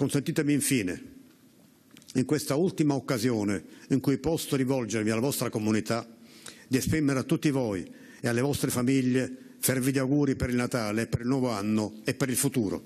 Consentitemi infine, in questa ultima occasione in cui posso rivolgermi alla vostra comunità, di esprimere a tutti voi e alle vostre famiglie fervidi auguri per il Natale, per il nuovo anno e per il futuro.